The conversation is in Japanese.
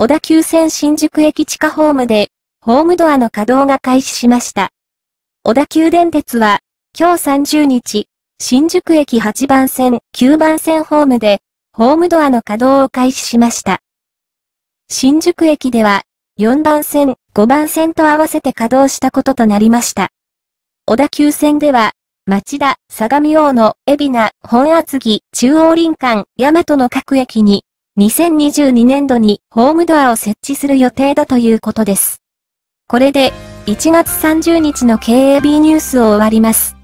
小田急線新宿駅地下ホームで、ホームドアの稼働が開始しました。小田急電鉄は、今日30日、新宿駅8番線、9番線ホームで、ホームドアの稼働を開始しました。新宿駅では、4番線、5番線と合わせて稼働したこととなりました。小田急線では、町田、相模大野、海老名、本厚木、中央林間、大和の各駅に、2022年度にホームドアを設置する予定だということです。これで、1月30日の KAB ニュースを終わります。